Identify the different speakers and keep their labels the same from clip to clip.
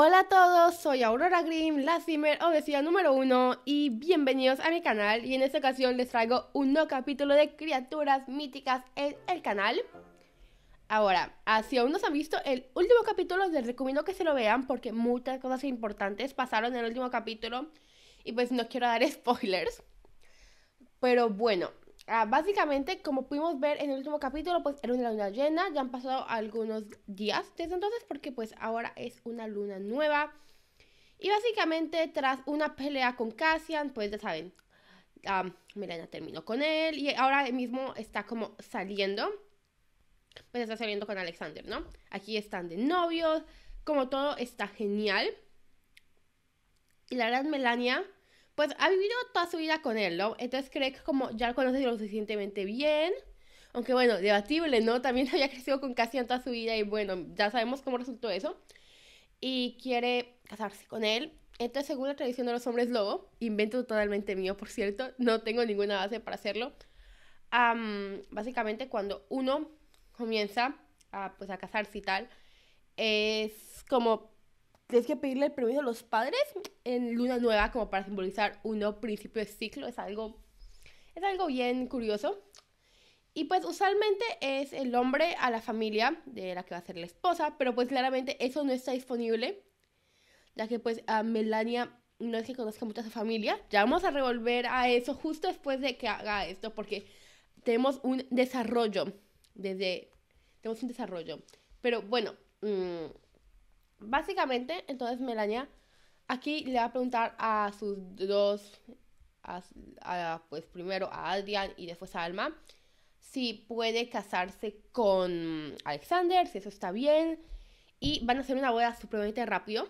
Speaker 1: Hola a todos, soy Aurora Grimm, la Zimmer obesidad número uno y bienvenidos a mi canal y en esta ocasión les traigo un nuevo capítulo de criaturas míticas en el canal. Ahora, si aún no se han visto el último capítulo, les recomiendo que se lo vean porque muchas cosas importantes pasaron en el último capítulo y pues no quiero dar spoilers. Pero bueno, Ah, básicamente, como pudimos ver en el último capítulo, pues era una luna llena, ya han pasado algunos días desde entonces porque pues ahora es una luna nueva. Y básicamente tras una pelea con Cassian, pues ya saben, ah, Melania terminó con él y ahora mismo está como saliendo, pues está saliendo con Alexander, ¿no? Aquí están de novios, como todo está genial. Y la gran Melania pues ha vivido toda su vida con él, ¿no? Entonces cree que como ya lo conoce lo suficientemente bien, aunque bueno, debatible, ¿no? También había crecido con Cassian toda su vida y bueno, ya sabemos cómo resultó eso. Y quiere casarse con él. Entonces, según la tradición de los hombres lobo, invento totalmente mío, por cierto, no tengo ninguna base para hacerlo. básicamente, cuando uno comienza a, pues, a casarse y tal, es como tienes que pedirle el permiso a los padres en luna nueva como para simbolizar un nuevo principio de ciclo. Es algo, es algo bien curioso. Y pues usualmente es el hombre a la familia de la que va a ser la esposa, pero pues claramente eso no está disponible, ya que pues a Melania no es que conozca mucho a su familia. Ya vamos a revolver a eso justo después de que haga esto, porque tenemos un desarrollo desde... Tenemos un desarrollo. Pero bueno... Mmm, básicamente, entonces Melania aquí le va a preguntar a sus dos, pues primero a Adrian y después a Alma, si puede casarse con Alexander, si eso está bien. Y van a hacer una boda supremamente rápido,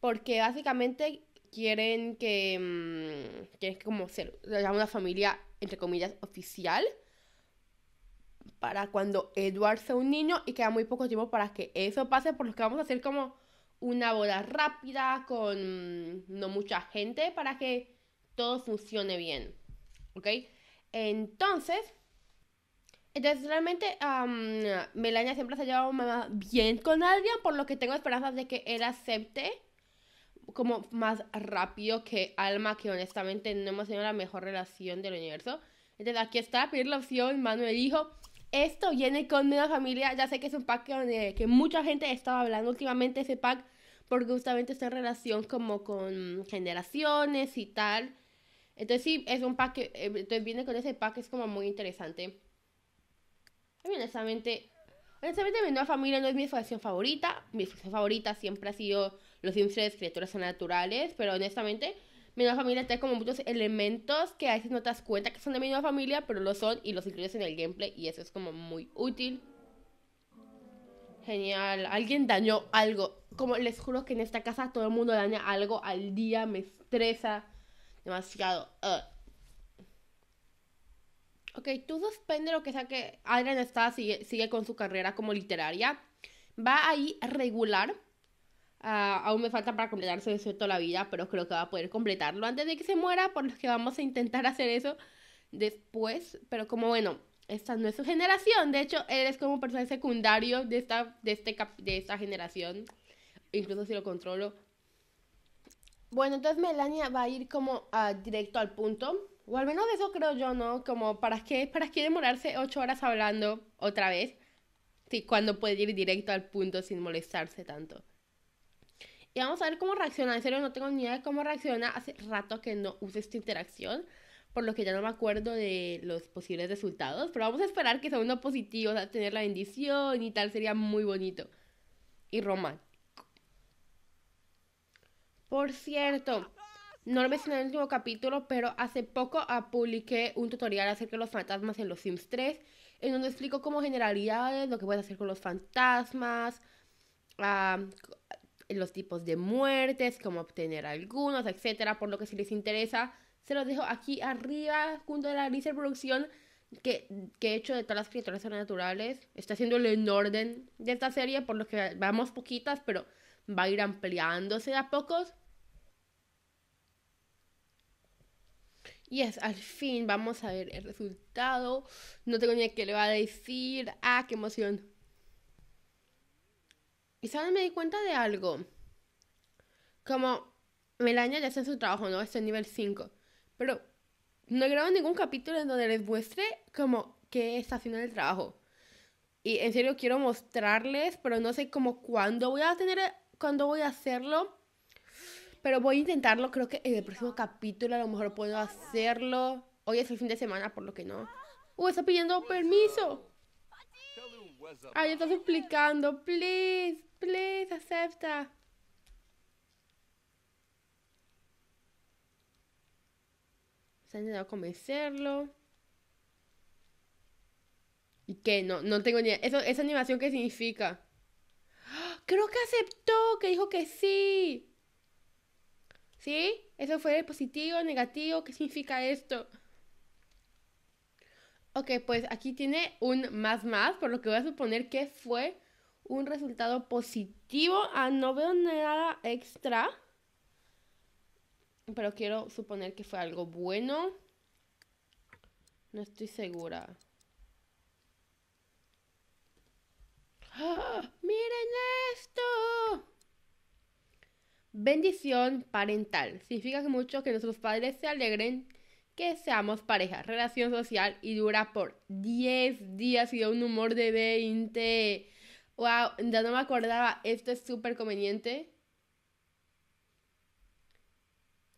Speaker 1: porque básicamente quieren que, mmm, que como ser una familia, entre comillas, oficial para cuando Edward sea un niño y queda muy poco tiempo para que eso pase, por lo que vamos a hacer como una boda rápida con no mucha gente para que todo funcione bien. ¿Ok? Entonces, entonces realmente Melania siempre se ha llevado bien con Adrian, por lo que tengo esperanzas de que él acepte como más rápido que Alma, que honestamente no hemos tenido la mejor relación del universo. Entonces aquí está, pedir la opción, Manuel hijo. Esto viene con Nueva Familia. Ya sé que es un pack que, que mucha gente estaba hablando últimamente ese pack. Porque justamente está en relación como con generaciones y tal. Entonces sí, es un pack que... Eh, entonces viene con ese pack, es como muy interesante. honestamente... Honestamente, mi nueva familia no es mi expresión favorita. Mi expresión favorita siempre ha sido los Sims criaturas naturales. Pero honestamente, mi nueva familia tiene como muchos elementos que a veces no te das cuenta que son de mi nueva familia, pero lo son y los incluyes en el gameplay y eso es como muy útil. Genial, alguien dañó algo. Como les juro que en esta casa todo el mundo daña algo al día, me estresa demasiado. Uh. Ok, tú suspende lo que sea que Adrian está, sigue, sigue con su carrera como literaria. Va ahí regular Ah, aún me falta para completarse su toda la vida, pero creo que va a poder completarlo antes de que se muera, por lo que vamos a intentar hacer eso después. Pero como bueno, esta no es su generación. De hecho, él es como un personaje secundario de esta, de, este de esta generación. Incluso si lo controlo. Bueno, entonces Melania va a ir como ah, directo al punto. O al menos eso creo yo, ¿no? Como, ¿para qué, ¿para qué demorarse ocho horas hablando otra vez? Sí, cuando puede ir directo al punto sin molestarse tanto. Y vamos a ver cómo reacciona. En serio, no tengo ni idea de cómo reacciona. Hace rato que no uso esta interacción, por lo que ya no me acuerdo de los posibles resultados. Pero vamos a esperar que sea uno positivo, o tener la bendición y tal. Sería muy bonito. Y romántico. Por cierto, no lo mencioné en el último capítulo, pero hace poco ah, publiqué un tutorial acerca de los fantasmas en los Sims 3, en donde explico como generalidades, lo que puedes hacer con los fantasmas, ah los tipos de muertes, cómo obtener algunos, etcétera. Por lo que si les interesa, se los dejo aquí arriba junto a la lista de producción que, que he hecho de todas las criaturas sobrenaturales. Está haciendo el orden de esta serie, por lo que vamos poquitas, pero va a ir ampliándose a pocos. Y es, al fin vamos a ver el resultado. No tengo ni que qué le va a decir. Ah, qué emoción. Y sabes, me di cuenta de algo. Como Melania ya está en su trabajo, ¿no? Está en nivel 5. Pero no grabado ningún capítulo en donde les muestre como qué está haciendo el trabajo. Y en serio quiero mostrarles, pero no sé como cuándo voy a tener, cuándo voy a hacerlo. Pero voy a intentarlo, creo que en el próximo capítulo a lo mejor puedo hacerlo. Hoy es el fin de semana, por lo que no. Uh, está pidiendo permiso. Ay, está suplicando, please se acepta. Está a convencerlo. ¿Y qué? No, no tengo ni idea. Eso, ¿Esa animación qué significa? ¡Ah! Creo que aceptó, que dijo que sí. ¿Sí? ¿Eso fue positivo, negativo? ¿Qué significa esto? Ok, pues aquí tiene un más más, por lo que voy a suponer que fue un resultado positivo. Ah, no veo nada extra. Pero quiero suponer que fue algo bueno. No estoy segura. ¡Ah! ¡Miren esto! Bendición parental. Significa mucho que nuestros padres se alegren que seamos pareja. Relación social y dura por 10 días y da un humor de 20. Wow, ya no me acordaba. Esto es súper conveniente.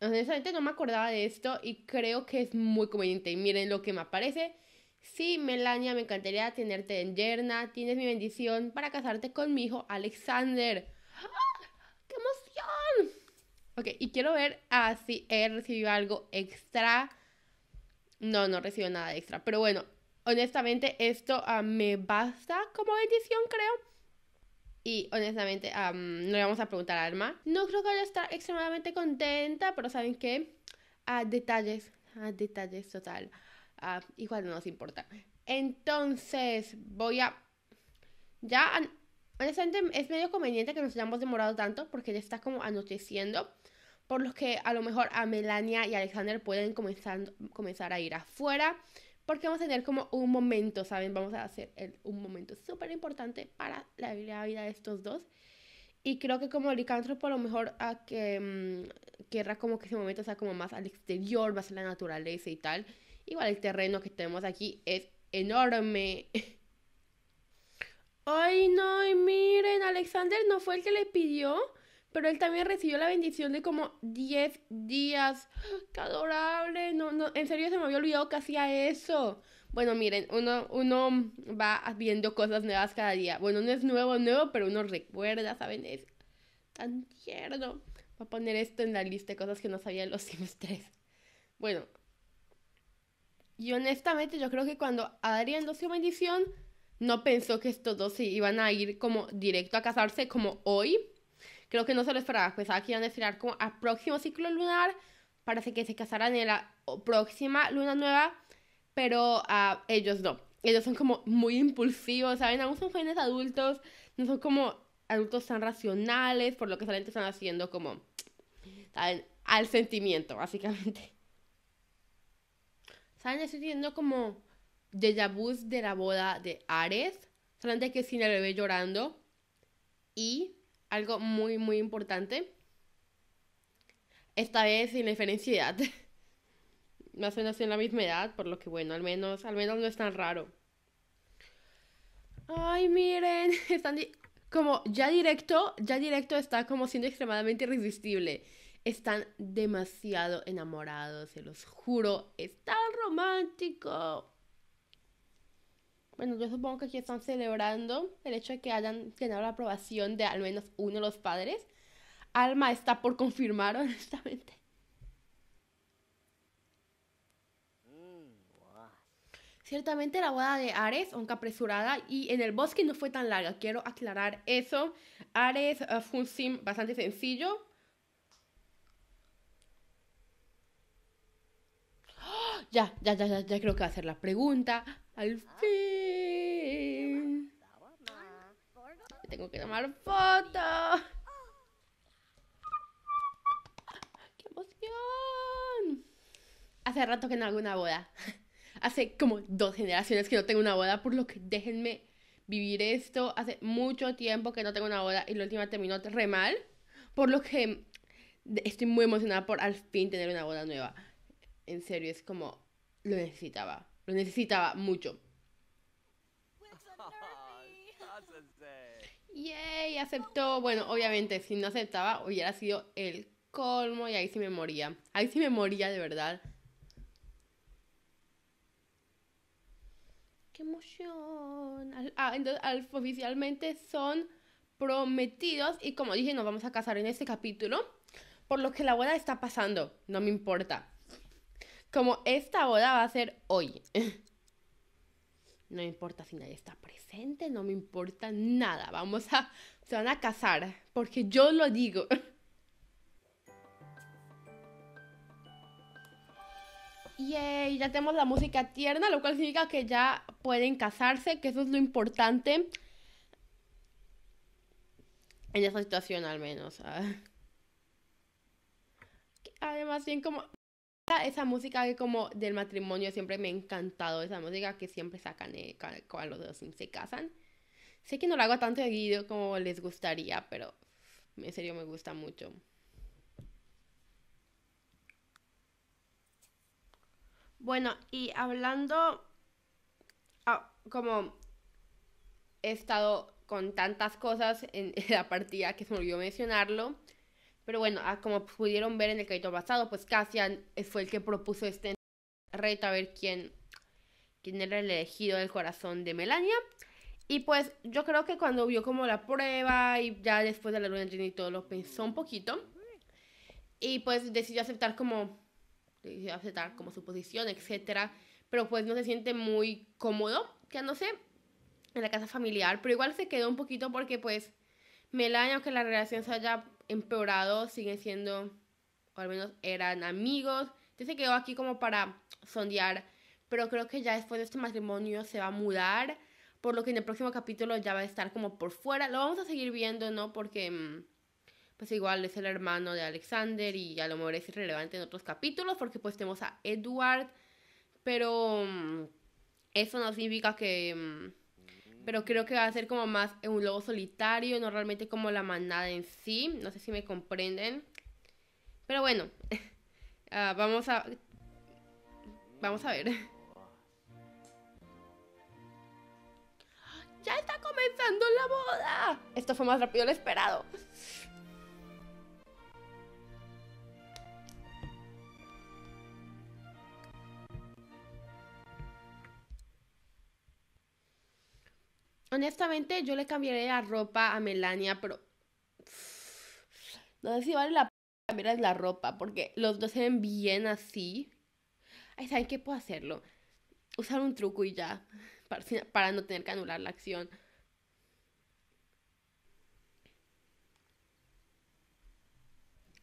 Speaker 1: Honestamente no me acordaba de esto y creo que es muy conveniente. Miren lo que me aparece. Sí, Melania, me encantaría tenerte en yerna. Tienes mi bendición para casarte con mi hijo Alexander. ¡Ah! ¡Qué emoción! Ok, y quiero ver ah, si he recibido algo extra. No, no recibo nada extra. Pero bueno, honestamente esto ah, me basta como edición, creo. Y honestamente, ah, mm, no le vamos a preguntar a Alma. No creo que vaya a estar extremadamente contenta, pero ¿saben qué? A ah, detalles, a detalles total. igual no nos importa. Entonces, voy a... Ya, honestamente, es medio conveniente que nos hayamos demorado tanto porque ya está como anocheciendo por lo que a lo mejor a Melania y Alexander pueden comenzar, comenzar a ir afuera porque vamos a tener como un momento, ¿saben? Vamos a hacer un momento súper importante para la vida de estos dos. Y creo que como licantro, por lo mejor a que mm, quiera querrá como que ese momento sea como más al exterior, más a la naturaleza y tal. Igual el terreno que tenemos aquí es enorme. Ay, no, y miren, Alexander no fue el que le pidió pero él también recibió la bendición de como 10 días. ¡Qué adorable! No, no, en serio se me había olvidado que hacía eso. Bueno, miren, uno, uno va viendo cosas nuevas cada día. Bueno, no es nuevo, nuevo, pero uno recuerda, ¿saben? Es tan tierno. Voy a poner esto en la lista de cosas que no sabía los Sims Bueno. Y honestamente, yo creo que cuando Adrián dio bendición, no pensó que estos dos se iban a ir como directo a casarse como hoy Creo que no se lo esperaba, Pues que iban a estirar como a próximo ciclo lunar Parece que se casarán en la próxima luna nueva, pero uh, ellos no. Ellos son como muy impulsivos, ¿saben? Aún son jóvenes adultos, no son como adultos tan racionales, por lo que solamente están haciendo como, Al sentimiento, básicamente. ¿Saben? Estoy teniendo como Deja vu de la boda de Ares, solamente que sin el bebé llorando y algo muy, muy importante. Esta vez sin diferencia de edad. No o en la misma edad, por lo que bueno, al menos, al menos no es tan raro. Ay, miren, están como ya directo, ya directo está como siendo extremadamente irresistible. Están demasiado enamorados, se los juro, es tan romántico. Bueno, yo supongo que aquí están celebrando el hecho de que hayan tenido la aprobación de al menos uno de los padres. Alma está por confirmar, honestamente. Ciertamente la boda de Ares, aunque apresurada y en el bosque no fue tan larga, quiero aclarar eso. Ares uh, fue un sim bastante sencillo, ya, ya, ya, ya, creo que va a hacer la pregunta. Al fin. Tengo que tomar foto. ¡Qué emoción! Hace rato que no hago una boda. Hace como dos generaciones que no tengo una boda, por lo que déjenme vivir esto. Hace mucho tiempo que no tengo una boda y la última terminó re mal. Por lo que estoy muy emocionada por al fin tener una boda nueva en serio, es como, lo necesitaba, lo necesitaba mucho. Yay, aceptó. Bueno, obviamente, si no aceptaba, hubiera sido el colmo y ahí sí me moría. Ahí sí me moría de verdad. ¡Qué emoción! Ah, entonces oficialmente son prometidos y como dije, nos vamos a casar en este capítulo. Por lo que la abuela está pasando, no me importa. Como esta boda va a ser hoy. No importa si nadie está presente, no me importa nada. Vamos a. Se van a casar, porque yo lo digo. Y ya tenemos la música tierna, lo cual significa que ya pueden casarse, que eso es lo importante. En esa situación, al menos. Ah. Además, bien como esa música que como del matrimonio siempre me ha encantado, esa música que siempre sacan eh, cuando los dos se casan. Sé que no la hago tanto seguido como les gustaría, pero en serio me gusta mucho. Bueno, y hablando ah, como he estado con tantas cosas en la partida que se me olvidó mencionarlo pero bueno, ah, como pudieron ver en el capítulo pasado, pues Cassian eh, fue el que propuso este reto a ver quién, quién era el elegido del corazón de Melania. Y pues yo creo que cuando vio como la prueba y ya después de la luna y todo lo pensó un poquito. Y pues decidió aceptar como decidió aceptar como su posición, etc. pero pues no se siente muy cómodo quedándose en la casa familiar, pero igual se quedó un poquito porque pues Melania aunque la relación se haya empeorado, siguen siendo, o al menos eran amigos. Entonces se quedó aquí como para sondear, pero creo que ya después de este matrimonio se va a mudar, por lo que en el próximo capítulo ya va a estar como por fuera. Lo vamos a seguir viendo, ¿no? Porque mm, pues igual es el hermano de Alexander y a lo mejor es irrelevante en otros capítulos porque pues tenemos a Edward, pero mm, eso no significa que mm, pero creo que va a ser como más un lobo solitario, no realmente como la manada en sí. No sé si me comprenden. Pero bueno, ah, vamos a... Vamos a ver. ¡Ya está comenzando la boda! Esto fue más rápido de lo esperado. Honestamente, yo le cambiaré la ropa a Melania, pero. No sé si vale la pena cambiar la ropa, porque los dos se ven bien así. Ay, ¿saben qué puedo hacerlo? Usar un truco y ya, para, para no tener que anular la acción.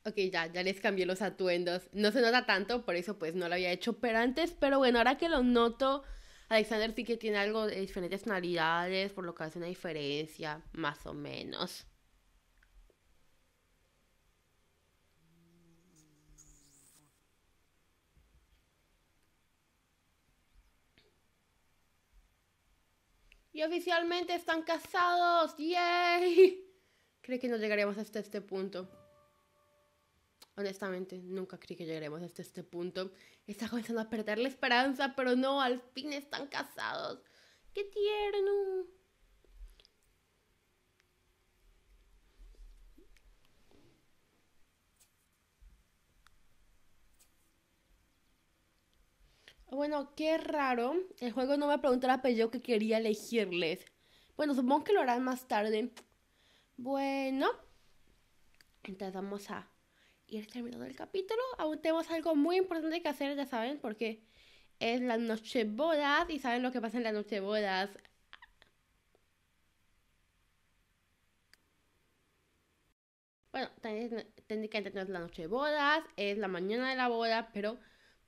Speaker 1: Ok, ya, ya les cambié los atuendos. No se nota tanto, por eso pues no lo había hecho pero antes, pero bueno, ahora que lo noto, Alexander sí que tiene algo de diferentes tonalidades, por lo que hace una diferencia, más o menos. Y oficialmente están casados. ¡Yay! Creo que no llegaríamos hasta este punto. Honestamente, nunca creí que llegaremos hasta este punto. Está comenzando a perder la esperanza, pero no, al fin están casados. ¡Qué tierno! Bueno, qué raro. El juego no me preguntó el apellido que quería elegirles. Bueno, supongo que lo harán más tarde. Bueno. Entonces vamos a terminado el capítulo. Aún tenemos algo muy importante que hacer, ya saben, porque es la noche de bodas y saben lo que pasa en la noche de bodas. Bueno, técnicamente que es la noche de bodas, es la mañana de la boda, pero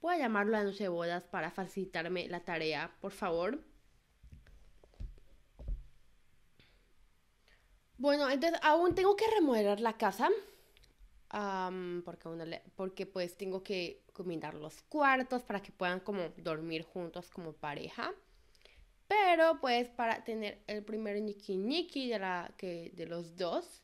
Speaker 1: voy a llamarlo la noche de bodas para facilitarme la tarea, por favor. Bueno, entonces aún tengo que remodelar la casa porque, porque pues tengo que combinar los cuartos para que puedan como dormir juntos como pareja. Pero pues para tener el primer niki niki de, la, que, de los dos,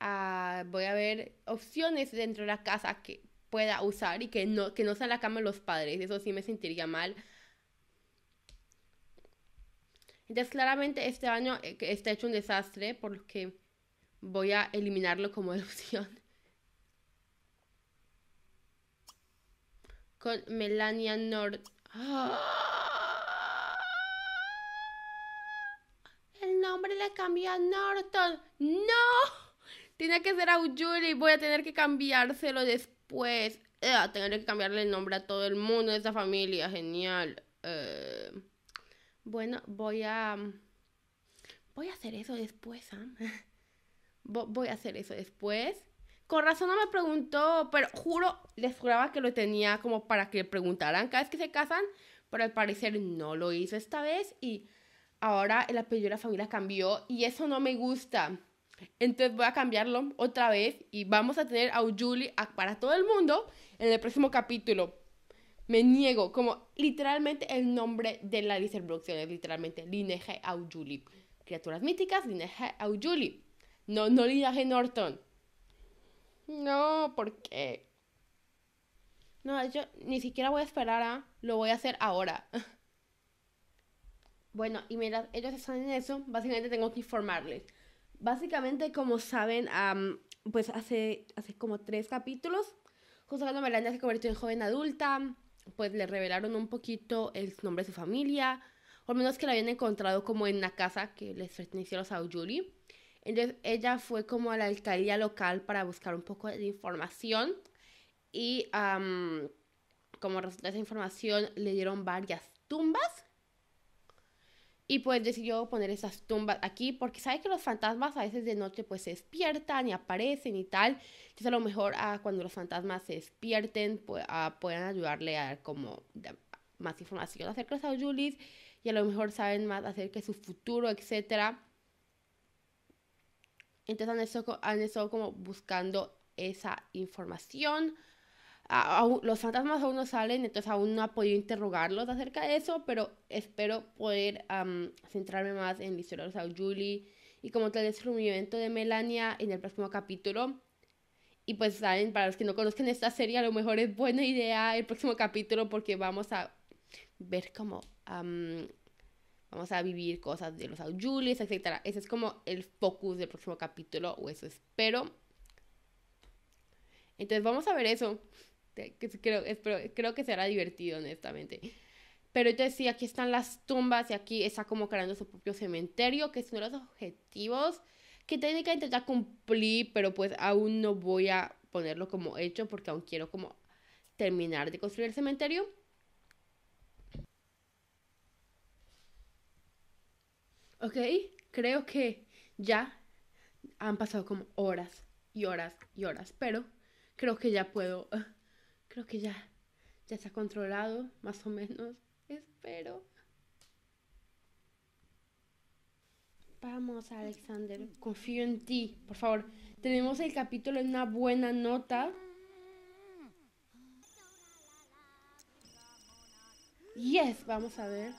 Speaker 1: ah, voy a ver opciones dentro de la casa que pueda usar y que no, que no sea la cama de los padres. Eso sí me sentiría mal. Entonces claramente este año eh, está hecho un desastre por lo que voy a eliminarlo como opción. con Melania Nord. El nombre le cambió a Norton. ¡No! Tiene que ser Aujuri. Voy a tener que cambiárselo después. Eh, tener que cambiarle el nombre a todo el mundo de esta familia. Genial. Eh, bueno, voy a. Voy a hacer eso después, ¿ah? voy a hacer eso después. Con razón no me preguntó, pero juro, les juraba que lo tenía como para que le preguntaran cada vez que se casan, pero al parecer no lo hizo esta vez y ahora el apellido de la familia cambió y eso no me gusta. Entonces voy a cambiarlo otra vez y vamos a tener a Julie para todo el mundo en el próximo capítulo. Me niego, como literalmente el nombre de la de es literalmente Lineje Aujuli. Criaturas míticas, Lineje Aujuli. No, no Lineje Norton. No, ¿por qué? No, yo ni siquiera voy a esperar a... Lo voy a hacer ahora. bueno, y mira, ellos están en eso, básicamente tengo que informarles. Básicamente, como saben, pues hace, hace como tres capítulos, justo cuando Melania se convirtió en joven adulta, pues le revelaron un poquito el nombre de su familia, Por al menos que la habían encontrado como en la casa que les perteneció a los Auyuri. Entonces ella fue como a la alcaldía local para buscar un poco de información y como resultado de esa información le dieron varias tumbas y pues decidió poner esas tumbas aquí porque sabe que los fantasmas a veces de noche pues se despiertan y aparecen y tal. Entonces a lo mejor ah, cuando los fantasmas se despierten pues, puedan ayudarle a dar como más información acerca de Sao Julis y a lo mejor saben más acerca de su futuro, etcétera. Entonces han estado, han estado como buscando esa información. los fantasmas aún no salen, entonces aún no ha podido interrogarlos acerca de eso, pero espero poder centrarme más en la historia Julie y como tal el movimiento de Melania en el próximo capítulo. Y pues saben, para los que no conozcan esta serie, a lo mejor es buena idea el próximo capítulo porque vamos a ver cómo vamos a vivir cosas de los Aujulis, etc. Ese es como el focus del próximo capítulo, o eso espero. Entonces vamos a ver eso. Creo, espero, creo que será divertido, honestamente. Pero entonces sí, aquí están las tumbas y aquí está como creando su propio cementerio, que es uno de los objetivos que técnicamente ya cumplí, pero pues aún no voy a ponerlo como hecho porque aún quiero como terminar de construir el cementerio. ¿Ok? Creo que ya han pasado como horas y horas y horas, pero creo que ya puedo, ah, creo que ya, ya está controlado, más o menos, espero. Vamos, Alexander, confío en ti, por favor. Tenemos el capítulo en una buena nota. Yes, vamos a ver.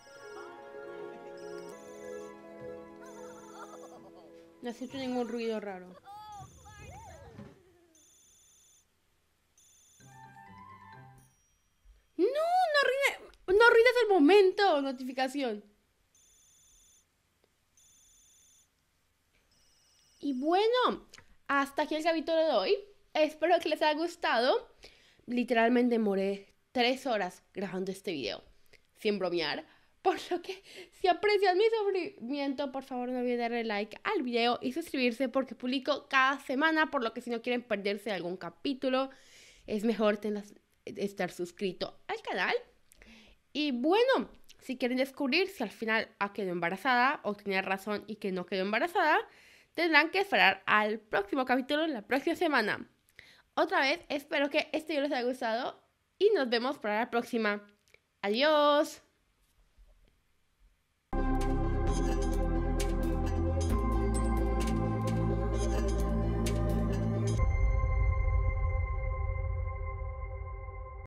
Speaker 1: No siento ningún ruido raro. ¡No! ¡No ruido, no el momento! Notificación. Y bueno, hasta aquí el capítulo de hoy. Espero que les haya gustado. Literalmente moré tres horas grabando este video. Sin bromear. Por lo que, si aprecian mi sufrimiento, por favor no olviden darle like al video y suscribirse porque publico cada semana, por lo que si no quieren perderse algún capítulo, es mejor estar suscrito al canal. Y bueno, si quieren descubrir si al final ha quedado embarazada o tenía razón y que no quedó embarazada, tendrán que esperar al próximo capítulo la próxima semana. Otra vez, espero que este video les haya gustado y nos vemos para la próxima. Adiós.